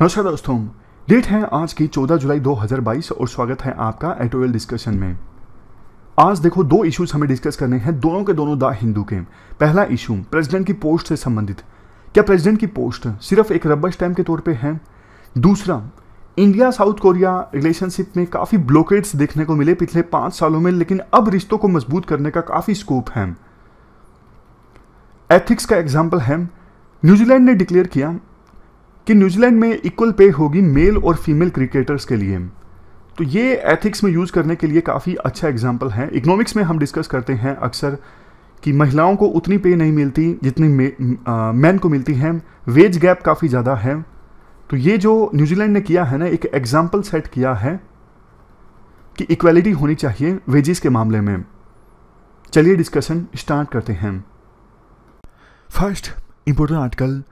नमस्कार दोस्तों डेट है आज की 14 जुलाई 2022 और स्वागत है आपका एडिटोरियल डिस्कशन में आज देखो दो इश्यूज हमें डिस्कस करने हैं दोनों के दोनों द हिंदू के पहला इशू प्रेसिडेंट की पोस्ट से संबंधित क्या प्रेसिडेंट की पोस्ट सिर्फ एक रबर स्टैम्प के तौर पे है दूसरा इंडिया साउथ कोरिया रिलेशनशिप में काफ़ी ब्लॉकेट्स देखने को मिले पिछले पांच सालों में लेकिन अब रिश्तों को मजबूत करने का काफ़ी स्कोप है एथिक्स का एग्जाम्पल है न्यूजीलैंड ने डिक्लेयर किया कि न्यूजीलैंड में इक्वल पे होगी मेल और फीमेल क्रिकेटर्स के लिए तो ये एथिक्स में यूज़ करने के लिए काफ़ी अच्छा एग्जाम्पल है इकोनॉमिक्स में हम डिस्कस करते हैं अक्सर कि महिलाओं को उतनी पे नहीं मिलती जितनी मैन को मिलती है वेज गैप काफ़ी ज़्यादा है तो ये जो न्यूजीलैंड ने किया है ना एक एग्जाम्पल सेट किया है कि इक्वालिटी होनी चाहिए वेजेस के मामले में चलिए डिस्कशन स्टार्ट करते हैं फर्स्ट इंपोर्टेंट आर्टिकल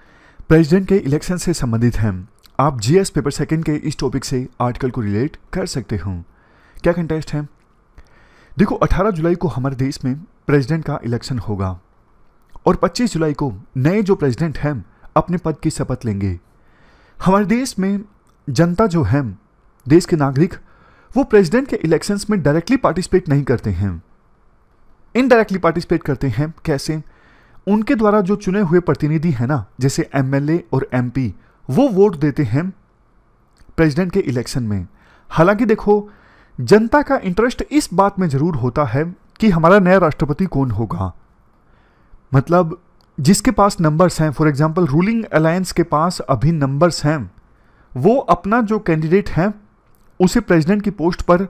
प्रेसिडेंट के इलेक्शन से संबंधित हैं आप जीएस पेपर सेकंड के इस टॉपिक से आर्टिकल को रिलेट कर सकते हो क्या कंटेस्ट है देखो 18 जुलाई को हमारे देश में प्रेसिडेंट का इलेक्शन होगा और 25 जुलाई को नए जो प्रेसिडेंट हैं अपने पद की शपथ लेंगे हमारे देश में जनता जो है देश के नागरिक वो प्रेसिडेंट के इलेक्शंस में डायरेक्टली पार्टिसिपेट नहीं करते हैं इनडायरेक्टली पार्टिसिपेट करते हैं कैसे उनके द्वारा जो चुने हुए प्रतिनिधि हैं ना जैसे एमएलए और एमपी वो वोट देते हैं प्रेसिडेंट के इलेक्शन में हालांकि देखो जनता का इंटरेस्ट इस बात में ज़रूर होता है कि हमारा नया राष्ट्रपति कौन होगा मतलब जिसके पास नंबर्स हैं फॉर एग्जांपल रूलिंग अलायंस के पास अभी नंबर्स हैं वो अपना जो कैंडिडेट है उसे प्रेसिडेंट की पोस्ट पर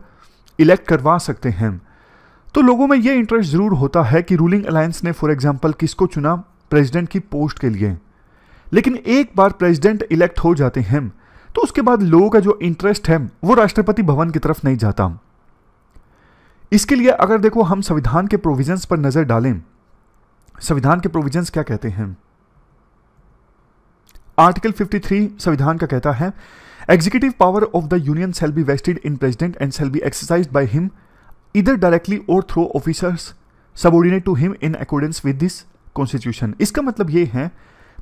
इलेक्ट करवा सकते हैं तो लोगों में ये इंटरेस्ट ज़रूर होता है कि रूलिंग अलायंस ने फॉर एग्जाम्पल किसको चुना प्रेसिडेंट की पोस्ट के लिए लेकिन एक बार प्रेसिडेंट इलेक्ट हो जाते हैं तो उसके बाद लोगों का जो इंटरेस्ट है वो राष्ट्रपति भवन की तरफ नहीं जाता इसके लिए अगर देखो हम संविधान के प्रोविजंस पर नज़र डालें संविधान के प्रोविजंस क्या कहते हैं आर्टिकल 53 संविधान का कहता है executive power of the union shall be vested in president and shall be exercised by him either directly or through officers subordinate to him in accordance with this constitution इसका मतलब ये है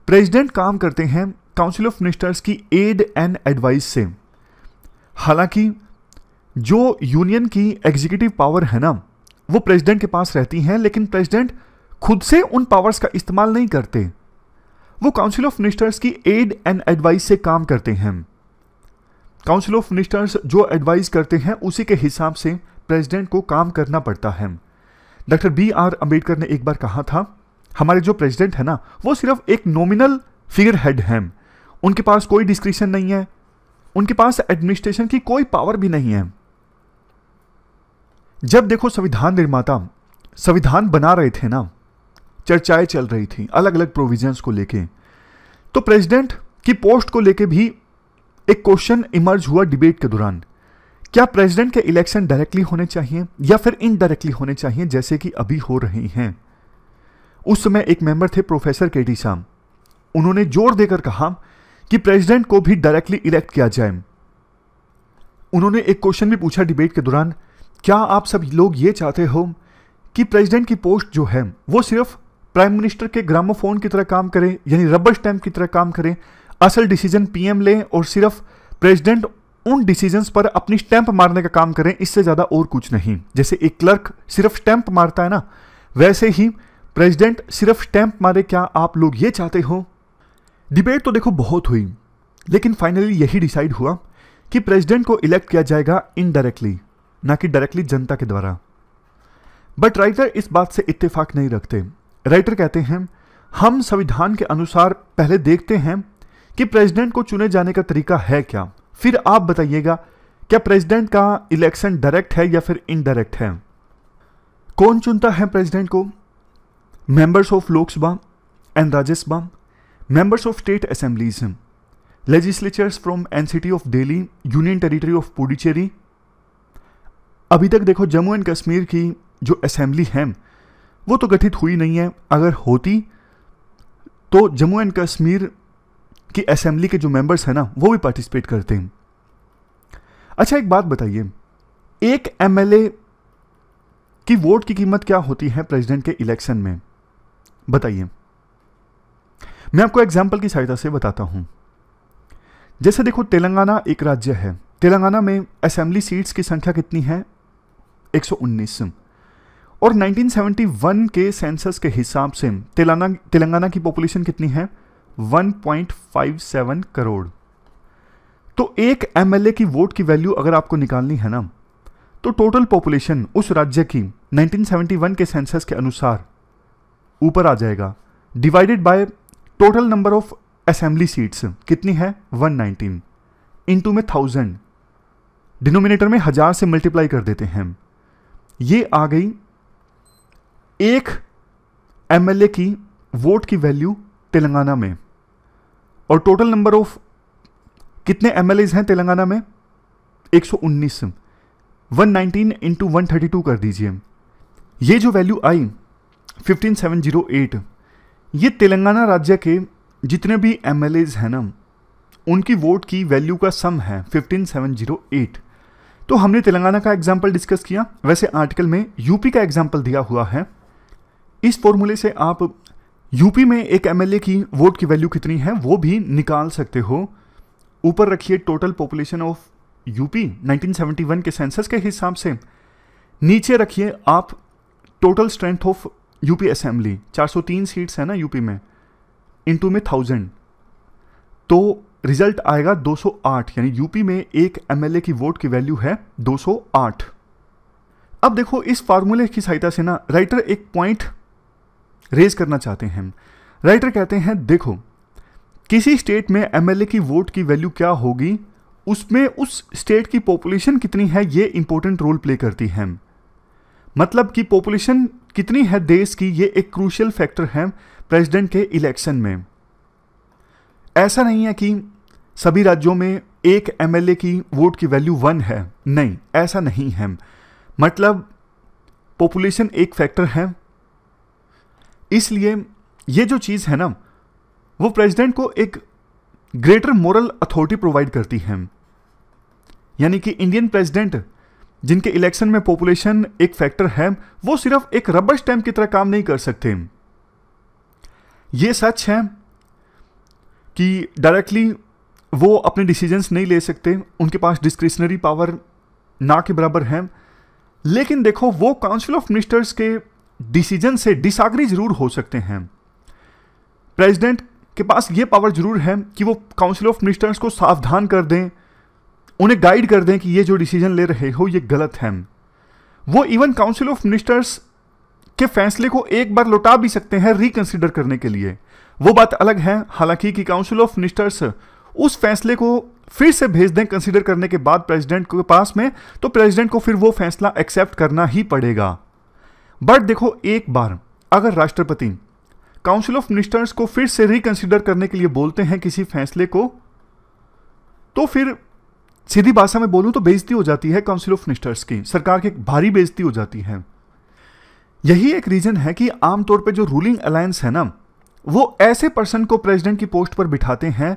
प्रेसिडेंट काम करते हैं काउंसिल ऑफ मिनिस्टर्स की aid and advice से हालांकि जो यूनियन की एग्जीक्यूटिव पावर है ना वो प्रेसिडेंट के पास रहती हैं लेकिन प्रेसिडेंट खुद से उन पावर्स का इस्तेमाल नहीं करते वो काउंसिल ऑफ मिनिस्टर्स की एड एंड एडवाइस से काम करते हैं काउंसिल ऑफ मिनिस्टर्स जो एडवाइस करते हैं उसी के हिसाब से प्रेसिडेंट को काम करना पड़ता है डॉक्टर बी आर अम्बेडकर ने एक बार कहा था हमारे जो प्रेसिडेंट है ना वो सिर्फ एक नॉमिनल फिगर हेड है उनके पास कोई डिस्क्रिप्शन नहीं है उनके पास एडमिनिस्ट्रेशन की कोई पावर भी नहीं है जब देखो संविधान निर्माता संविधान बना रहे थे ना चर्चाएं चल रही थी अलग अलग प्रोविजंस को लेके तो प्रेसिडेंट की पोस्ट को लेके भी एक क्वेश्चन इमर्ज हुआ डिबेट के दौरान क्या प्रेसिडेंट के इलेक्शन डायरेक्टली होने चाहिए या फिर इनडायरेक्टली होने चाहिए जैसे कि अभी हो रहे हैं उस समय एक मेंबर थे प्रोफेसर के डी शाम उन्होंने जोर देकर कहा कि प्रेसिडेंट को भी डायरेक्टली इलेक्ट किया जाए उन्होंने एक क्वेश्चन भी पूछा डिबेट के दौरान क्या आप सब लोग ये चाहते हो कि प्रेसिडेंट की पोस्ट जो है वो सिर्फ प्राइम मिनिस्टर के ग्रामोफोन की तरह काम करें यानी रबर स्टैम्प की तरह काम करें असल डिसीजन पीएम लें और सिर्फ प्रेसिडेंट उन डिसीजंस पर अपनी स्टैंप मारने का काम करें इससे ज़्यादा और कुछ नहीं जैसे एक क्लर्क सिर्फ स्टैंप मारता है ना वैसे ही प्रेसिडेंट सिर्फ स्टैंप मारे क्या आप लोग ये चाहते हो डिबेट तो देखो बहुत हुई लेकिन फाइनली यही डिसाइड हुआ कि प्रेसिडेंट को इलेक्ट किया जाएगा इनडायरेक्टली ना कि डायरेक्टली जनता के द्वारा बट राइटर इस बात से इत्तेफाक नहीं रखते राइटर कहते हैं हम संविधान के अनुसार पहले देखते हैं कि प्रेसिडेंट को चुने जाने का तरीका है क्या फिर आप बताइएगा क्या प्रेसिडेंट का इलेक्शन डायरेक्ट है या फिर इनडायरेक्ट है कौन चुनता है प्रेसिडेंट को members of Lok Sabha and Rajya Sabha members of state assemblies legislatures from NCT of Delhi union territory of Puducherry अभी तक देखो जम्मू एंड कश्मीर की जो असेंबली है वो तो गठित हुई नहीं है अगर होती तो जम्मू एंड कश्मीर कि असेंबली के जो मेंबर्स हैं ना वो भी पार्टिसिपेट करते हैं अच्छा एक बात बताइए एक एमएलए की वोट की कीमत क्या होती है प्रेसिडेंट के इलेक्शन में बताइए मैं आपको एग्जाम्पल की सहायता से बताता हूं जैसे देखो तेलंगाना एक राज्य है तेलंगाना में असेंबली सीट्स की संख्या कितनी है 119 और 1971 के सेंसस के हिसाब से तेलंगाना तेलंगाना की पॉपुलेशन कितनी है 1.57 करोड़ तो एक एमएलए की वोट की वैल्यू अगर आपको निकालनी है ना तो टोटल पॉपुलेशन उस राज्य की 1971 के सेंसस के अनुसार ऊपर आ जाएगा divided by total number of assembly seats कितनी है 119 इनटू में थाउजेंड डिनोमिनेटर में हजार से मल्टीप्लाई कर देते हैं ये आ गई एक एमएलए की वोट की वैल्यू तेलंगाना में और टोटल नंबर ऑफ कितने एम हैं तेलंगाना में 119 सौ उन्नीस इंटू कर दीजिए ये जो वैल्यू आई 15708 ये तेलंगाना राज्य के जितने भी एम हैं ना उनकी वोट की वैल्यू का सम है 15708 तो हमने तेलंगाना का एग्जाम्पल डिस्कस किया वैसे आर्टिकल में यूपी का एग्जाम्पल दिया हुआ है इस फॉर्मूले से आप यूपी में एक एमएलए की वोट की वैल्यू कितनी है वो भी निकाल सकते हो ऊपर रखिए टोटल पॉपुलेशन ऑफ यूपी 1971 के सेंसस के हिसाब से नीचे रखिए आप total strength of UP assembly 403 seats है ना यूपी में इनटू में थाउजेंड तो रिजल्ट आएगा 208 यानी यूपी में एक एमएलए की वोट की वैल्यू है 208 अब देखो इस फार्मूले की सहायता से ना राइटर एक पॉइंट रेज करना चाहते हैं राइटर कहते हैं देखो किसी स्टेट में एमएलए की वोट की वैल्यू क्या होगी उसमें उस स्टेट की पॉपुलेशन कितनी है ये इंपॉर्टेंट रोल प्ले करती है मतलब कि पॉपुलेशन कितनी है देश की ये एक क्रूशियल फैक्टर है प्रेसिडेंट के इलेक्शन में ऐसा नहीं है कि सभी राज्यों में एक एमएलए की वोट की वैल्यू वन है नहीं ऐसा नहीं है मतलब पॉपुलेशन एक फैक्टर है इसलिए ये जो चीज़ है ना वो प्रेसिडेंट को एक ग्रेटर मोरल अथॉरिटी प्रोवाइड करती है यानी कि इंडियन प्रेसिडेंट जिनके इलेक्शन में पॉपुलेशन एक फैक्टर है वो सिर्फ एक रबर स्टैम्प की तरह काम नहीं कर सकते ये सच है कि डायरेक्टली वो अपने डिसीजंस नहीं ले सकते उनके पास डिस्क्रिशनरी पावर ना के बराबर है लेकिन देखो वो काउंसिल ऑफ मिनिस्टर्स के डिसीजन से डिसग्री जरूर हो सकते हैं प्रेसिडेंट के पास ये पावर जरूर है कि वो काउंसिल ऑफ मिनिस्टर्स को सावधान कर दें उन्हें गाइड कर दें कि ये जो डिसीजन ले रहे हो ये गलत है वो इवन काउंसिल ऑफ मिनिस्टर्स के फैसले को एक बार लौटा भी सकते हैं रिकंसिडर करने के लिए वो बात अलग है हालांकि कि काउंसिल ऑफ मिनिस्टर्स उस फैसले को फिर से भेज दें कंसिडर करने के बाद प्रेसिडेंट के पास में तो प्रेसिडेंट को फिर वो फैसला एक्सेप्ट करना ही पड़ेगा बट देखो एक बार अगर राष्ट्रपति काउंसिल ऑफ मिनिस्टर्स को फिर से रिकंसिडर करने के लिए बोलते हैं किसी फैसले को तो फिर सीधी भाषा में बोलूं तो बेइज्जती हो जाती है काउंसिल ऑफ मिनिस्टर्स की सरकार की भारी बेइज्जती हो जाती है यही एक रीजन है कि आमतौर पर जो रूलिंग अलायंस है ना वो ऐसे पर्सन को प्रेसिडेंट की पोस्ट पर बिठाते हैं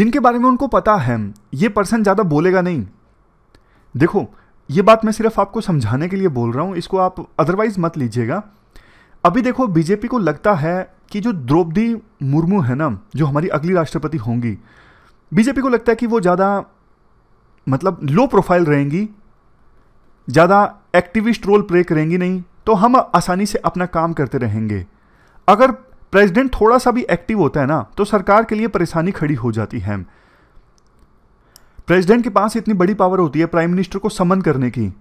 जिनके बारे में उनको पता है ये पर्सन ज़्यादा बोलेगा नहीं देखो ये बात मैं सिर्फ आपको समझाने के लिए बोल रहा हूँ इसको आप अदरवाइज़ मत लीजिएगा अभी देखो बीजेपी को लगता है कि जो द्रौपदी मुर्मू है ना जो हमारी अगली राष्ट्रपति होंगी बीजेपी को लगता है कि वो ज़्यादा मतलब लो प्रोफाइल रहेंगी ज़्यादा एक्टिविस्ट रोल प्ले करेंगी नहीं तो हम आसानी से अपना काम करते रहेंगे अगर प्रेसिडेंट थोड़ा सा भी एक्टिव होता है ना तो सरकार के लिए परेशानी खड़ी हो जाती है प्रेसिडेंट के पास इतनी बड़ी पावर होती है प्राइम मिनिस्टर को समन करने की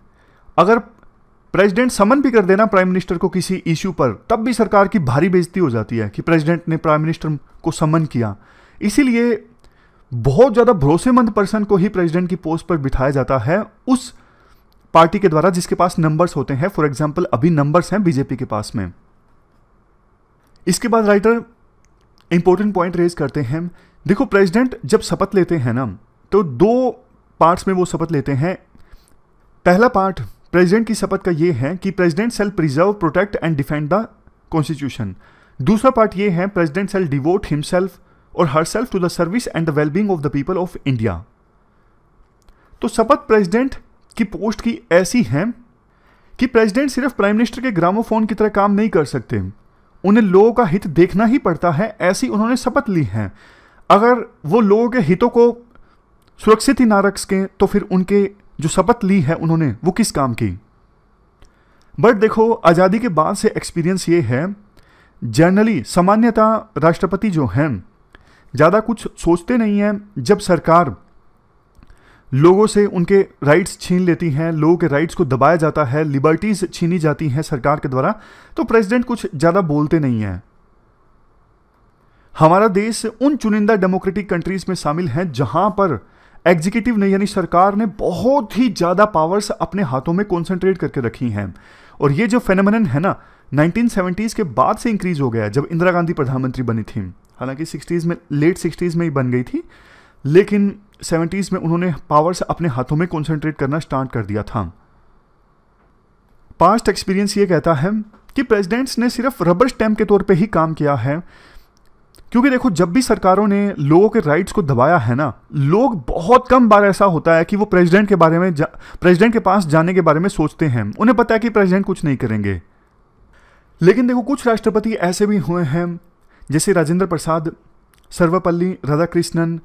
अगर प्रेसिडेंट समन भी कर देना प्राइम मिनिस्टर को किसी इश्यू पर तब भी सरकार की भारी बेजती हो जाती है कि प्रेसिडेंट ने प्राइम मिनिस्टर को समन किया इसीलिए बहुत ज़्यादा भरोसेमंद पर्सन को ही प्रेसिडेंट की पोस्ट पर बिठाया जाता है उस पार्टी के द्वारा जिसके पास नंबर्स होते हैं फॉर एग्जाम्पल अभी नंबर्स हैं बीजेपी के पास में इसके बाद राइटर इंपॉर्टेंट पॉइंट रेज करते हैं देखो प्रेसिडेंट जब शपथ लेते हैं ना तो दो पार्ट्स में वो शपथ लेते हैं पहला पार्ट प्रेसिडेंट की शपथ का ये है कि president shall preserve protect and defend the constitution दूसरा पार्ट ये है प्रेसिडेंट सेल डिवोट हिमसेल्फ और herself to the service and the wellbeing of the people of India तो शपथ प्रेसिडेंट की पोस्ट की ऐसी है कि प्रेसिडेंट सिर्फ प्राइम मिनिस्टर के ग्रामोफोन की तरह काम नहीं कर सकते उन्हें लोगों का हित देखना ही पड़ता है ऐसी उन्होंने शपथ ली है अगर वो लोगों के हितों को सुरक्षित ही ना रख सकें तो फिर उनके जो शपथ ली है उन्होंने वो किस काम की बट देखो आज़ादी के बाद से एक्सपीरियंस ये है जनरली सामान्यतः राष्ट्रपति जो हैं ज़्यादा कुछ सोचते नहीं हैं जब सरकार लोगों से उनके राइट्स छीन लेती हैं लोगों के राइट्स को दबाया जाता है लिबर्टीज़ छीनी जाती हैं सरकार के द्वारा तो प्रेसिडेंट कुछ ज़्यादा बोलते नहीं हैं हमारा देश उन चुनिंदा डेमोक्रेटिक कंट्रीज़ में शामिल है जहां पर एग्जीक्यूटिव ने यानी सरकार ने बहुत ही ज़्यादा पावर्स अपने हाथों में कॉन्सेंट्रेट करके रखी हैं और ये जो फेनमन है ना 1970s के बाद से इंक्रीज हो गया जब इंदिरा गांधी प्रधानमंत्री बनी थी हालांकि 60s में लेट 60s में ही बन गई थी लेकिन 70s में उन्होंने पावर्स अपने हाथों में कॉन्सेंट्रेट करना स्टार्ट कर दिया था पास्ट एक्सपीरियंस ये कहता है कि प्रेसिडेंट्स ने सिर्फ रबर स्टैम्प के तौर पे ही काम किया है क्योंकि देखो जब भी सरकारों ने लोगों के राइट्स को दबाया है ना लोग बहुत कम बार ऐसा होता है कि वो प्रेसिडेंट के बारे में प्रेसिडेंट के पास जाने के बारे में सोचते हैं उन्हें पता है कि प्रेसिडेंट कुछ नहीं करेंगे लेकिन देखो कुछ राष्ट्रपति ऐसे भी हुए हैं जैसे राजेंद्र प्रसाद सर्वपल्ली राधाकृष्णन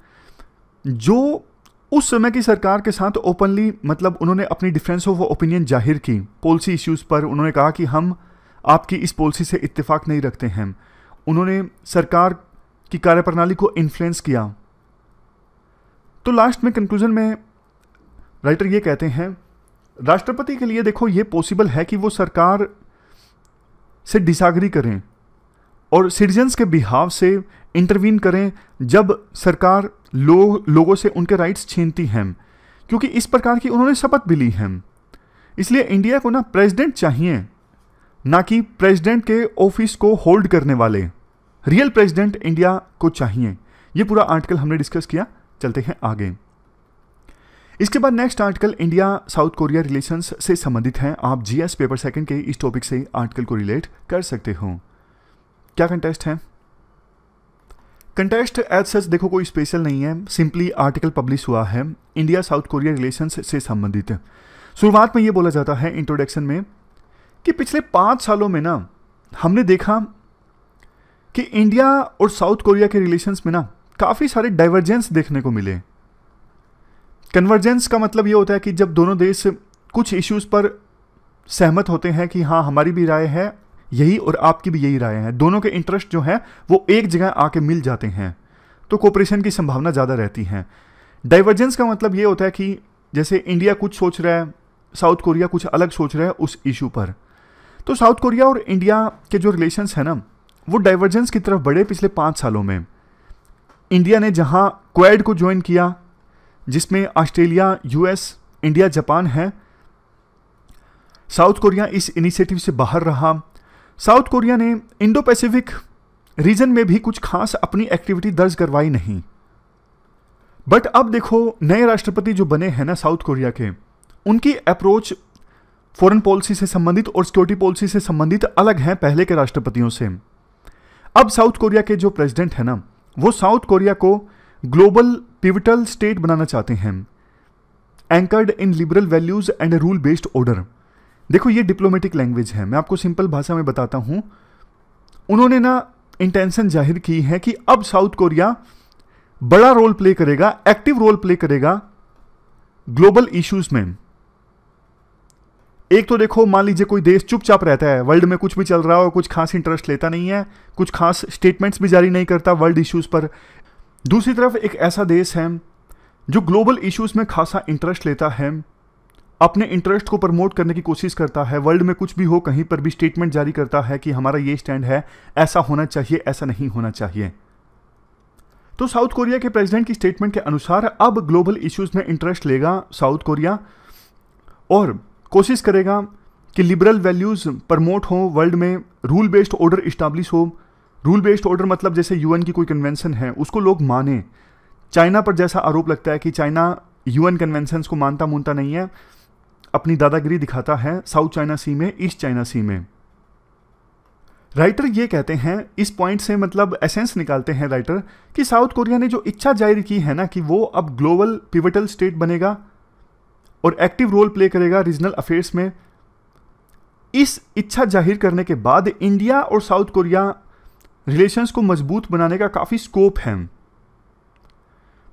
जो उस समय की सरकार के साथ ओपनली मतलब उन्होंने अपनी डिफरेंस ऑफ ओपिनियन जाहिर की पॉलिसी इश्यूज़ पर उन्होंने कहा कि हम आपकी इस पॉलिसी से इत्तेफाक नहीं रखते हैं उन्होंने सरकार की कार्यप्रणाली को इन्फ्लुएंस किया तो लास्ट में कंक्लूजन में राइटर ये कहते हैं राष्ट्रपति के लिए देखो ये पॉसिबल है कि वो सरकार से डिसाग्री करें और सिटीजन्स के बिहाव से इंटरवीन करें जब सरकार लो, लोगों से उनके राइट्स छीनती हैं क्योंकि इस प्रकार की उन्होंने शपथ भी ली है इसलिए इंडिया को ना प्रेसिडेंट चाहिए ना कि प्रेसिडेंट के ऑफिस को होल्ड करने वाले रियल प्रेसिडेंट इंडिया को चाहिए यह पूरा आर्टिकल हमने डिस्कस किया चलते हैं आगे इसके बाद next article India South Korea relations से संबंधित है आप जीएस पेपर सेकंड के इस टॉपिक से आर्टिकल को रिलेट कर सकते हो क्या कंटेस्ट है कंटेस्ट एज सच देखो कोई स्पेशल नहीं है सिंपली आर्टिकल पब्लिश हुआ है इंडिया साउथ कोरिया रिलेशंस से संबंधित शुरुआत में यह बोला जाता है इंट्रोडक्शन में कि पिछले पाँच सालों में ना हमने देखा कि इंडिया और साउथ कोरिया के रिलेशंस में ना काफ़ी सारे डाइवर्जेंस देखने को मिले कन्वर्जेंस का मतलब ये होता है कि जब दोनों देश कुछ इश्यूज़ पर सहमत होते हैं कि हाँ हमारी भी राय है यही और आपकी भी यही राय है दोनों के इंटरेस्ट जो हैं वो एक जगह आके मिल जाते हैं तो कोऑपरेशन की संभावना ज़्यादा रहती है डाइवर्जेंस का मतलब ये होता है कि जैसे इंडिया कुछ सोच रहा है साउथ कोरिया कुछ अलग सोच रहा है उस इशू पर तो साउथ कोरिया और इंडिया के जो रिलेशंस हैं ना वो डाइवर्जेंस की तरफ बढ़े पिछले पाँच सालों में इंडिया ने जहाँ क्वेड को ज्वाइन किया जिसमें ऑस्ट्रेलिया यूएस इंडिया जापान है साउथ कोरिया इस इनिशिएटिव से बाहर रहा साउथ कोरिया ने इंडो पैसिफिक रीजन में भी कुछ खास अपनी एक्टिविटी दर्ज करवाई नहीं बट अब देखो नए राष्ट्रपति जो बने हैं ना साउथ कोरिया के उनकी अप्रोच फॉरेन पॉलिसी से संबंधित और सिक्योरिटी पॉलिसी से संबंधित अलग हैं पहले के राष्ट्रपतियों से अब साउथ कोरिया के जो प्रेसिडेंट हैं ना वो साउथ कोरिया को ग्लोबल पिविटल स्टेट बनाना चाहते हैं anchored in liberal values and rule based order देखो ये डिप्लोमेटिक लैंग्वेज है मैं आपको सिंपल भाषा में बताता हूं उन्होंने ना इंटेंशन जाहिर की है कि अब साउथ कोरिया बड़ा रोल प्ले करेगा एक्टिव रोल प्ले करेगा ग्लोबल इश्यूज में एक तो देखो मान लीजिए कोई देश चुपचाप रहता है वर्ल्ड में कुछ भी चल रहा हो कुछ खास इंटरेस्ट लेता नहीं है कुछ खास स्टेटमेंट्स भी जारी नहीं करता वर्ल्ड इश्यूज़ पर दूसरी तरफ एक ऐसा देश है जो ग्लोबल इश्यूज़ में खासा इंटरेस्ट लेता है अपने इंटरेस्ट को प्रमोट करने की कोशिश करता है वर्ल्ड में कुछ भी हो कहीं पर भी स्टेटमेंट जारी करता है कि हमारा ये स्टैंड है ऐसा होना चाहिए ऐसा नहीं होना चाहिए तो साउथ कोरिया के प्रेसिडेंट की स्टेटमेंट के अनुसार अब ग्लोबल इश्यूज़ में इंटरेस्ट लेगा साउथ कोरिया और कोशिश करेगा कि लिबरल वैल्यूज़ प्रमोट हों वर्ल्ड में रूल बेस्ड ऑर्डर इस्टाब्लिश हो रूल बेस्ड ऑर्डर मतलब जैसे यूएन की कोई कन्वेंशन है उसको लोग माने चाइना पर जैसा आरोप लगता है कि चाइना यूएन कन्वेंशंस को मानता मूनता नहीं है अपनी दादागिरी दिखाता है साउथ चाइना सी में ईस्ट चाइना सी में राइटर ये कहते हैं इस पॉइंट से मतलब एसेंस निकालते हैं राइटर कि साउथ कोरिया ने जो इच्छा जाहिर की है ना कि वो अब ग्लोबल पिवटल स्टेट बनेगा और एक्टिव रोल प्ले करेगा रीजनल अफेयर्स में इस इच्छा जाहिर करने के बाद इंडिया और साउथ कोरिया रिलेशंस को मजबूत बनाने का काफ़ी स्कोप है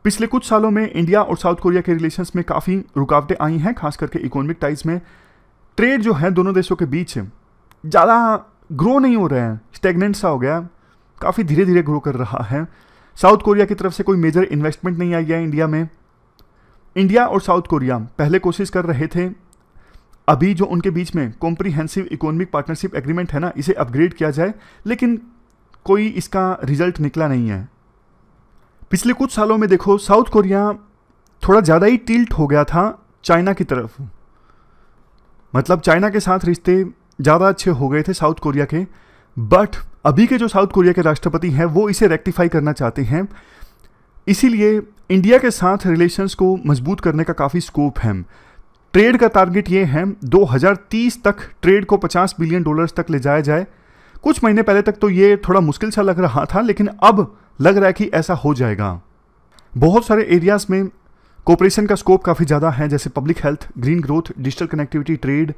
पिछले कुछ सालों में इंडिया और साउथ कोरिया के रिलेशंस में काफ़ी रुकावटें आई हैं खास करके इकोनॉमिक टाइज में ट्रेड जो है दोनों देशों के बीच ज़्यादा ग्रो नहीं हो रहे हैं स्टेगनेंट सा हो गया काफ़ी धीरे धीरे ग्रो कर रहा है साउथ कोरिया की तरफ से कोई मेजर इन्वेस्टमेंट नहीं आई है इंडिया में इंडिया और साउथ कोरिया पहले कोशिश कर रहे थे अभी जो उनके बीच में कॉम्प्रीहेंसिव इकोनॉमिक पार्टनरशिप एग्रीमेंट है ना इसे अपग्रेड किया जाए लेकिन कोई इसका रिजल्ट निकला नहीं है पिछले कुछ सालों में देखो साउथ कोरिया थोड़ा ज़्यादा ही टिल्ट हो गया था चाइना की तरफ मतलब चाइना के साथ रिश्ते ज़्यादा अच्छे हो गए थे साउथ कोरिया के बट अभी के जो साउथ कोरिया के राष्ट्रपति हैं वो इसे रेक्टिफाई करना चाहते हैं इसीलिए इंडिया के साथ रिलेशंस को मजबूत करने का काफ़ी स्कोप है ट्रेड का टारगेट ये है 2030 तक ट्रेड को 50 बिलियन डॉलर्स तक ले जाया जाए कुछ महीने पहले तक तो ये थोड़ा मुश्किल सा लग रहा था लेकिन अब लग रहा है कि ऐसा हो जाएगा बहुत सारे एरियाज़ में कॉपरेशन का स्कोप काफ़ी ज़्यादा है जैसे public health green growth digital connectivity trade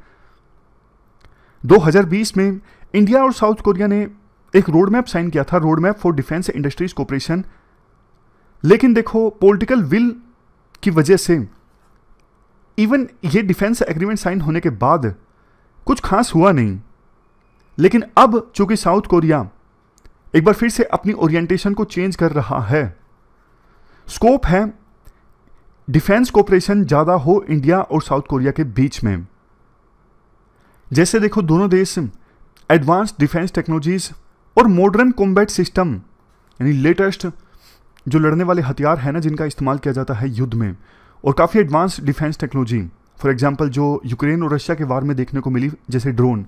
2020 में इंडिया और साउथ कोरिया ने एक रोड मैप साइन किया था road map for defence industries cooperation लेकिन देखो पॉलिटिकल विल की वजह से इवन ये डिफेंस एग्रीमेंट साइन होने के बाद कुछ खास हुआ नहीं लेकिन अब चूंकि साउथ कोरिया एक बार फिर से अपनी ओरिएंटेशन को चेंज कर रहा है स्कोप है डिफेंस कोऑपरेशन ज़्यादा हो इंडिया और साउथ कोरिया के बीच में जैसे देखो दोनों देश एडवांस डिफेंस टेक्नोलॉजीज और मॉडर्न कॉम्बैट सिस्टम यानी लेटेस्ट जो लड़ने वाले हथियार हैं ना जिनका इस्तेमाल किया जाता है युद्ध में और काफ़ी advance defence technology for example जो यूक्रेन और रशिया के वार में देखने को मिली जैसे ड्रोन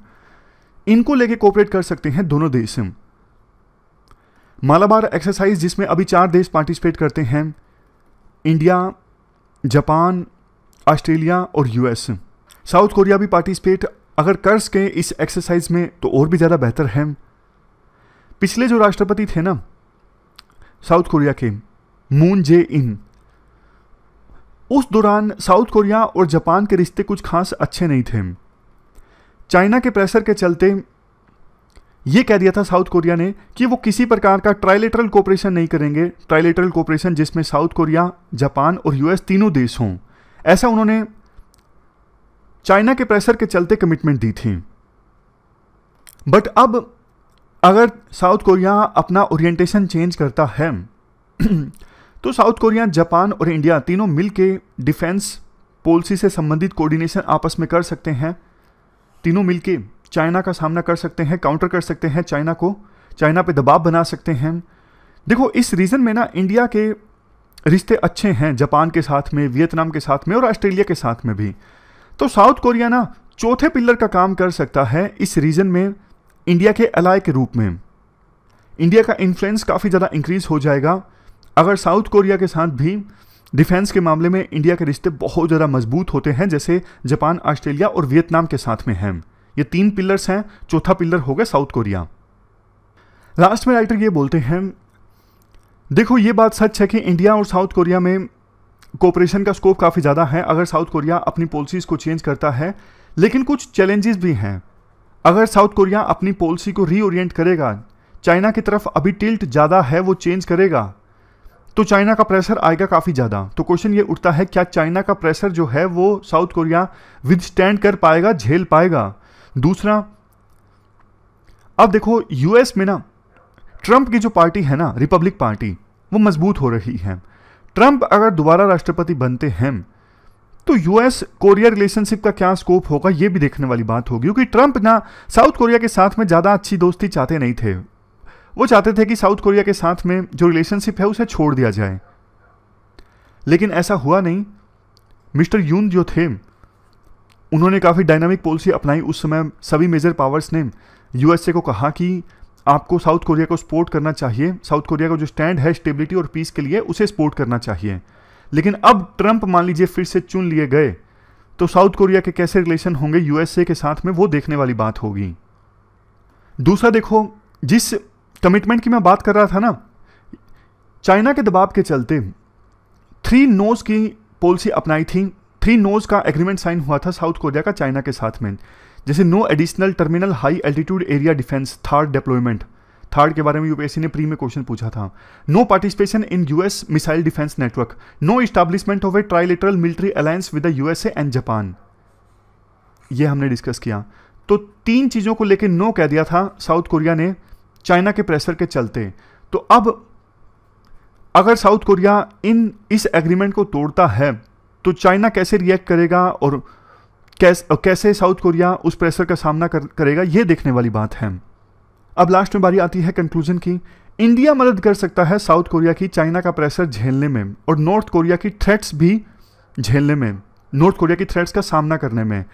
इनको लेके कोऑपरेट कर सकते हैं दोनों देश मालाबार एक्सरसाइज जिसमें अभी चार देश पार्टिसिपेट करते हैं इंडिया जापान ऑस्ट्रेलिया और यूएस साउथ कोरिया भी पार्टिसिपेट अगर कर सकें इस एक्सरसाइज में तो और भी ज़्यादा बेहतर है पिछले जो राष्ट्रपति थे ना साउथ कोरिया के मून जे इन उस दौरान साउथ कोरिया और जापान के रिश्ते कुछ खास अच्छे नहीं थे चाइना के प्रेशर के चलते ये कह दिया था साउथ कोरिया ने कि वो किसी प्रकार का ट्राइलेटरल कोऑपरेशन नहीं करेंगे ट्राइलेटरल कोऑपरेशन जिसमें साउथ कोरिया जापान और यूएस तीनों देश हों ऐसा उन्होंने चाइना के प्रेशर के चलते कमिटमेंट दी थी बट अब अगर साउथ कोरिया अपना ओरिएंटेशन चेंज करता है तो साउथ कोरिया जापान और इंडिया तीनों मिल के डिफेंस पॉलिसी से संबंधित कोऑर्डिनेशन आपस में कर सकते हैं तीनों मिल के चाइना का सामना कर सकते हैं काउंटर कर सकते हैं चाइना को चाइना पे दबाव बना सकते हैं देखो इस रीज़न में ना इंडिया के रिश्ते अच्छे हैं जापान के साथ में वियतनाम के साथ में और ऑस्ट्रेलिया के साथ में भी तो साउथ कोरिया ना चौथे पिलर का काम कर सकता है इस रीज़न में इंडिया के अलाय के रूप में इंडिया का इन्फ्लुएंस काफ़ी ज़्यादा इंक्रीज़ हो जाएगा अगर साउथ कोरिया के साथ भी डिफेंस के मामले में इंडिया के रिश्ते बहुत ज़्यादा मजबूत होते हैं जैसे जापान ऑस्ट्रेलिया और वियतनाम के साथ में हैं ये तीन पिलर्स हैं चौथा पिलर होगा साउथ कोरिया लास्ट में राइटर ये बोलते हैं देखो ये बात सच है कि इंडिया और साउथ कोरिया में कोऑपरेशन का स्कोप काफ़ी ज़्यादा है अगर साउथ कोरिया अपनी पॉलिसीज़ को चेंज करता है लेकिन कुछ चैलेंजेस भी हैं अगर साउथ कोरिया अपनी पॉलिसी को रीओरियंट करेगा चाइना की तरफ अभी टिल्ट ज़्यादा है वो चेंज करेगा तो चाइना का प्रेशर आएगा काफ़ी ज़्यादा तो क्वेश्चन ये उठता है क्या चाइना का प्रेशर जो है वो साउथ कोरिया विद स्टैंड कर पाएगा झेल पाएगा दूसरा अब देखो यूएस में ना ट्रंप की जो पार्टी है ना रिपब्लिक पार्टी वो मजबूत हो रही है ट्रंप अगर दोबारा राष्ट्रपति बनते हैं तो यूएस कोरिया रिलेशनशिप का क्या स्कोप होगा यह भी देखने वाली बात होगी क्योंकि ट्रंप ना साउथ कोरिया के साथ में ज़्यादा अच्छी दोस्ती चाहते नहीं थे वो चाहते थे कि साउथ कोरिया के साथ में जो रिलेशनशिप है उसे छोड़ दिया जाए लेकिन ऐसा हुआ नहीं मिस्टर यून जो थे उन्होंने काफ़ी डायनामिक पॉलिसी अपनाई उस समय सभी मेजर पावर्स ने यूएसए को कहा कि आपको साउथ कोरिया को सपोर्ट करना चाहिए साउथ कोरिया का को जो स्टैंड है स्टेबिलिटी और पीस के लिए उसे सपोर्ट करना चाहिए लेकिन अब ट्रंप मान लीजिए फिर से चुन लिए गए तो साउथ कोरिया के कैसे रिलेशन होंगे यूएसए के साथ में वो देखने वाली बात होगी दूसरा देखो जिस कमिटमेंट की मैं बात कर रहा था ना चाइना के दबाव के चलते थ्री नोज की पॉलिसी अपनाई थी थ्री नोज का एग्रीमेंट साइन हुआ था साउथ कोरिया का चाइना के साथ में जैसे no additional terminal high altitude area defence third deployment third के बारे में यूपीएससी ने प्री में क्वेश्चन पूछा था no participation in US missile defence network no establishment of a trilateral military alliance with the USA and Japan ये हमने discuss किया तो तीन चीज़ों को लेकर नो कह दिया था साउथ कोरिया ने चाइना के प्रेशर के चलते तो अब अगर साउथ कोरिया इन इस एग्रीमेंट को तोड़ता है तो चाइना कैसे रिएक्ट करेगा और कैस, कैसे साउथ कोरिया उस प्रेशर का सामना कर, करेगा यह देखने वाली बात है अब लास्ट में बारी आती है कंक्लूजन की इंडिया मदद कर सकता है साउथ कोरिया की चाइना का प्रेशर झेलने में और नॉर्थ कोरिया की थ्रेट्स भी झेलने में नॉर्थ कोरिया की थ्रेट्स का सामना करने में